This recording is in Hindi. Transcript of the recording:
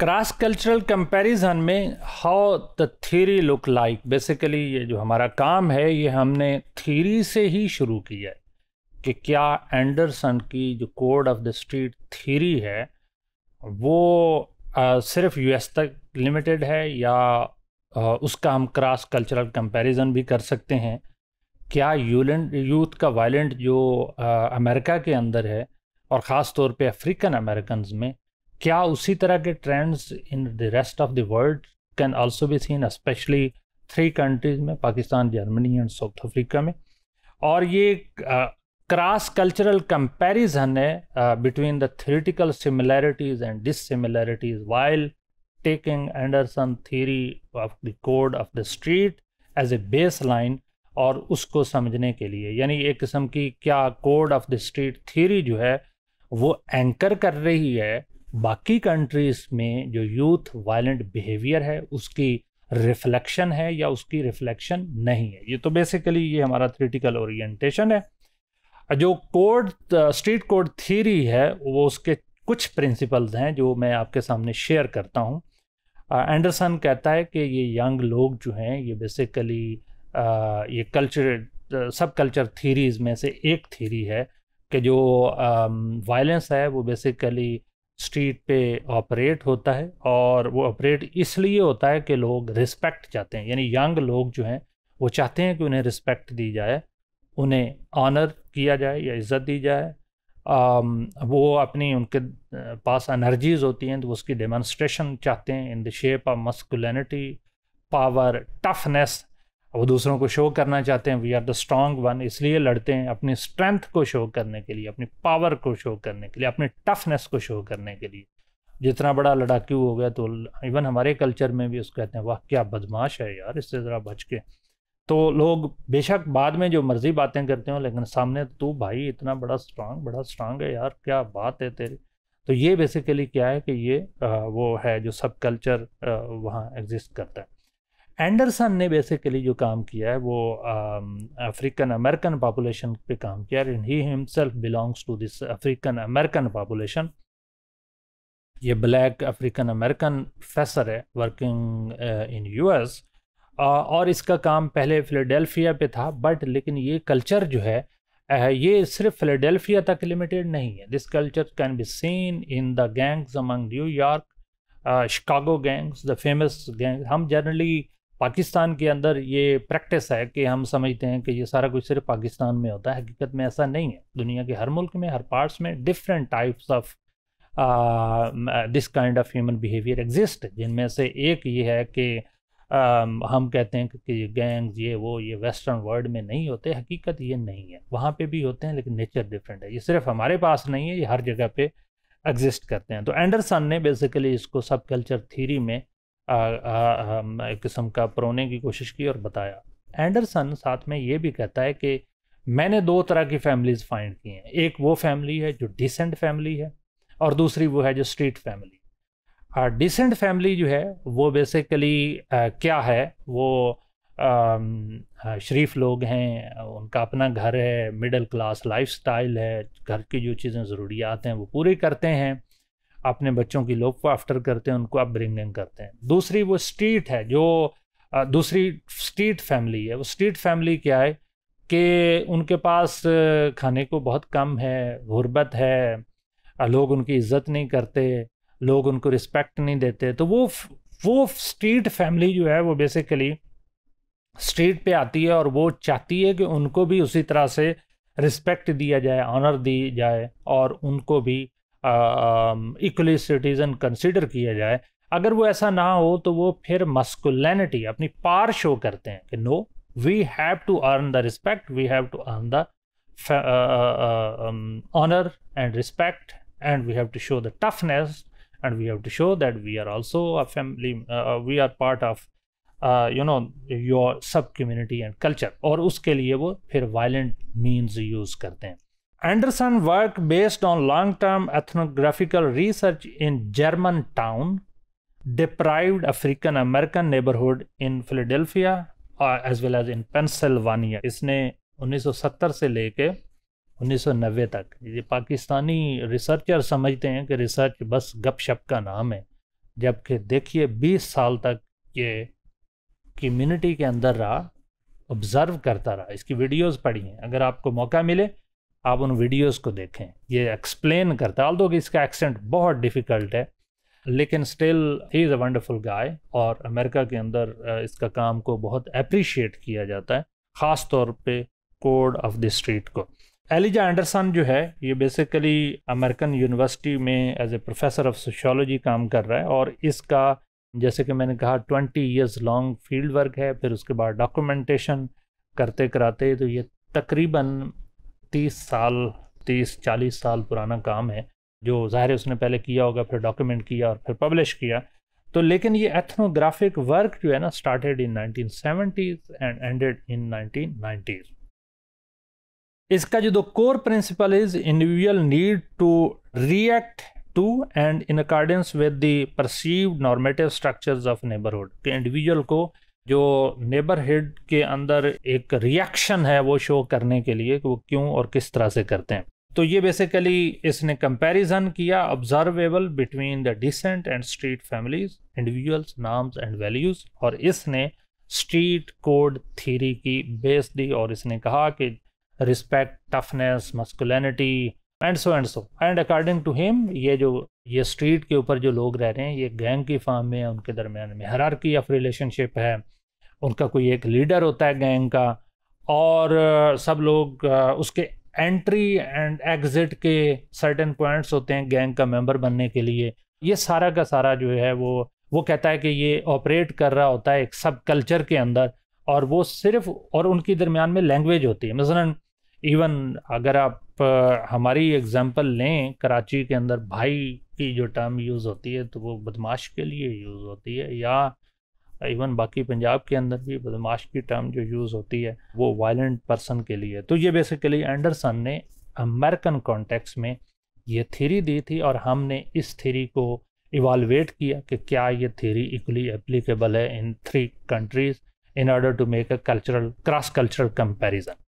क्रॉस कल्चरल कंपैरिजन में how the theory look like basically ये जो हमारा काम है ये हमने थ्योरी से ही शुरू किया है कि क्या एंडरसन की जो code of the street theory है वो आ, सिर्फ यूएस तक लिमिटेड है या आ, उसका हम क्रॉस कल्चरल कंपैरिजन भी कर सकते हैं क्या यूलेंट यूथ का वायलेंट जो आ, अमेरिका के अंदर है और ख़ास तौर पे अफ्रीकन अमेरिकन में क्या उसी तरह के trends in the rest of the world can also be seen specially three countries में Pakistan Germany and South Africa में और ये क्रॉस कल्चरल कंपैरिजन है between the theoretical similarities and dissimilarities while taking Anderson theory of the code of the street as a base line और उसको समझने के लिए यानी एक किस्म की क्या code of the street theory जो है वो एंकर कर रही है बाकी कंट्रीज़ में जो यूथ वायलेंट बिहेवियर है उसकी रिफ्लेक्शन है या उसकी रिफ्लेक्शन नहीं है ये तो बेसिकली ये हमारा थ्रिटिकल ओरिएंटेशन है जो कोड स्ट्रीट कोड थीरी है वो उसके कुछ प्रिंसिपल्स हैं जो मैं आपके सामने शेयर करता हूँ एंडरसन कहता है कि ये यंग लोग जो हैं ये बेसिकली ये कल्चर सब कल्चर थीरीज में से एक थीरी है कि जो वायलेंस है वो बेसिकली स्ट्रीट पे ऑपरेट होता है और वो ऑपरेट इसलिए होता है कि लोग रिस्पेक्ट चाहते हैं यानी यंग लोग जो हैं वो चाहते हैं कि उन्हें रिस्पेक्ट दी जाए उन्हें ऑनर किया जाए या इज़्ज़त दी जाए वो अपनी उनके पास एनर्जीज होती हैं तो उसकी डेमॉन्स्ट्रेशन चाहते हैं in the shape of masculinity power toughness वो दूसरों को शो करना चाहते हैं we are the strong one इसलिए लड़ते हैं अपनी स्ट्रेंथ को शो करने के लिए अपनी पावर को शो करने के लिए अपने टफनेस को शो करने के लिए जितना बड़ा लड़ाकू हो गया तो इवन हमारे कल्चर में भी उसको कहते हैं वाह क्या बदमाश है यार इससे ज़रा बच के तो लोग बेशक बाद में जो मर्ज़ी बातें करते हो लेकिन सामने तू तो भाई इतना बड़ा स्ट्रांग बड़ा स्ट्रांग है यार क्या बात है तेरी तो ये बेसिकली क्या है कि ये आ, वो है जो सब कल्चर वहाँ एग्जिस्ट करता है एंडरसन ने बेसिकली जो काम किया है वो अफ्रीकन अमेरिकन पॉपुलेशन पे काम किया and he himself belongs to this African American population ये ब्लैक अफ्रीकन अमेरिकन प्रोफेसर है वर्किंग इन यूएस और इसका काम पहले फिलाडेल्फिया पे था बट लेकिन ये कल्चर जो है uh, ये सिर्फ फिलाडेल्फिया तक लिमिटेड नहीं है this culture can be seen in the gangs among New York Chicago gangs the famous gang हम जनरली पाकिस्तान के अंदर ये प्रैक्टिस है कि हम समझते हैं कि ये सारा कुछ सिर्फ पाकिस्तान में होता है हकीकत में ऐसा नहीं है दुनिया के हर मुल्क में हर पार्ट्स में different types of this kind of human behaviour exist जिनमें से एक ये है कि uh, हम कहते हैं कि गैंग्स ये वो ये वेस्टर्न वर्ल्ड में नहीं होते हकीकत ये नहीं है वहाँ पर भी होते हैं लेकिन नेचर डिफरेंट है ये सिर्फ हमारे पास नहीं है ये हर जगह पर एग्जिस्ट करते हैं तो एंडरसन ने बेसिकली इसको सब कल्चर थीरी में किस्म का परोने की कोशिश की और बताया एंडरसन साथ में ये भी कहता है कि मैंने दो तरह की फैमिलीज फाइंड की हैं एक वो फैमिली है जो डिसेंट फैमिली है और दूसरी वो है जो स्ट्रीट फैमिली डिसेंट फैमिली जो है वो बेसिकली क्या है वो शरीफ लोग हैं उनका अपना घर है मिडिल क्लास लाइफ स्टाइल है घर की जो चीज़ें ज़रूरियात हैं वो पूरी करते हैं अपने बच्चों की लोग को आफ्टर करते हैं उनको अपब्रिंगिंग करते हैं दूसरी वो स्ट्रीट है जो दूसरी स्ट्रीट फैमिली है वो स्ट्रीट फैमिली क्या है कि उनके पास खाने को बहुत कम है गुर्बत है लोग उनकी इज्जत नहीं करते लोग उनको रिस्पेक्ट नहीं देते तो वो वो स्ट्रीट फैमिली जो है वो बेसिकली स्ट्रीट पे आती है और वो चाहती है कि उनको भी उसी तरह से रिस्पेक्ट दिया जाए ऑनर दी जाए और उनको भी इक्वली सिटीजन कंसिडर किया जाए अगर वो ऐसा ना हो तो वो फिर मस्कुलैनिटी अपनी पार शो करते हैं कि no we have to earn the respect we have to earn the honour and respect and we have to show the toughness and we have to show that we are also a family we are part of you know your sub community and culture और उसके लिए वो फिर वायलेंट मीन्स यूज़ करते हैं Anderson work based on long-term ethnographical research in Germantown deprived African American neighborhood in Philadelphia uh, as well as in Pennsylvania. इसने 1970 से लेके 1990 तक ये पाकिस्तानी रिसर्चर समझते हैं कि रिसर्च बस गपशप का नाम है जबकि देखिए 20 साल तक ये कम्युनिटी के अंदर रहा ऑब्ज़र्व करता रहा इसकी वीडियोस पड़ी हैं अगर आपको मौका मिले आप उन वीडियोस को देखें ये एक्सप्लेन करता है ऑल दो इसका एक्सेंट बहुत डिफ़िकल्ट है लेकिन still he is a wonderful guy और अमेरिका के अंदर इसका काम को बहुत अप्रिशिएट किया जाता है ख़ास तौर पे कोड ऑफ द स्ट्रीट को एलिजा एंडरसन जो है ये बेसिकली अमेरिकन यूनिवर्सिटी में as a professor of sociology काम कर रहा है और इसका जैसे कि मैंने कहा twenty years long field work है फिर उसके बाद डॉक्यूमेंटेशन करते कराते तो ये तकरीबन तीस साल तीस चालीस साल पुराना काम है जो ज़ाहिर उसने पहले किया होगा फिर डॉक्यूमेंट किया और फिर पब्लिश किया तो लेकिन ये एथनोग्राफिक वर्क जो है ना started in 1970s and ended in 1990s इसका जो दो core principle is individual need to react to and in accordance with the perceived normative structures of neighbourhood कि इंडिविजुअल को जो नेबरहुड के अंदर एक रिएक्शन है वो शो करने के लिए कि वो क्यों और किस तरह से करते हैं तो ये बेसिकली इसने कंपैरिजन किया observable between the decent and street families individuals norms and values और इसने स्ट्रीट कोड थ्योरी की बेस दी और इसने कहा कि respect toughness masculinity and so and so and according to him ये जो ये स्ट्रीट के ऊपर जो लोग रह रहे हैं ये गैंग की फार्म में उनके दरमियान में हरारकी ऑफ रिलेशनशिप है उनका कोई एक लीडर होता है गैंग का और सब लोग उसके एंट्री एंड एग्ज़िट के सर्टेन पॉइंट्स होते हैं गैंग का मेंबर बनने के लिए ये सारा का सारा जो है वो वो कहता है कि ये ऑपरेट कर रहा होता है एक सब कल्चर के अंदर और वो सिर्फ और उनके दरमियान में लैंग्वेज होती है मसलन इवन अगर आप हमारी एग्जांपल लें कराची के अंदर भाई की जो टर्म यूज़ होती है तो वो बदमाश के लिए यूज़ होती है या इवन बाकी पंजाब के अंदर भी बदमाश की टर्म जो यूज़ होती है वो वायलेंट पर्सन के लिए तो ये बेसिकली एंडरसन ने अमेरिकन कॉन्टेक्स में ये थीरी दी थी और हमने इस थीरी को इवालवेट किया कि क्या ये थीरी इक्वली एप्लीकेबल है in three countries in order to make a cultural cross cultural comparison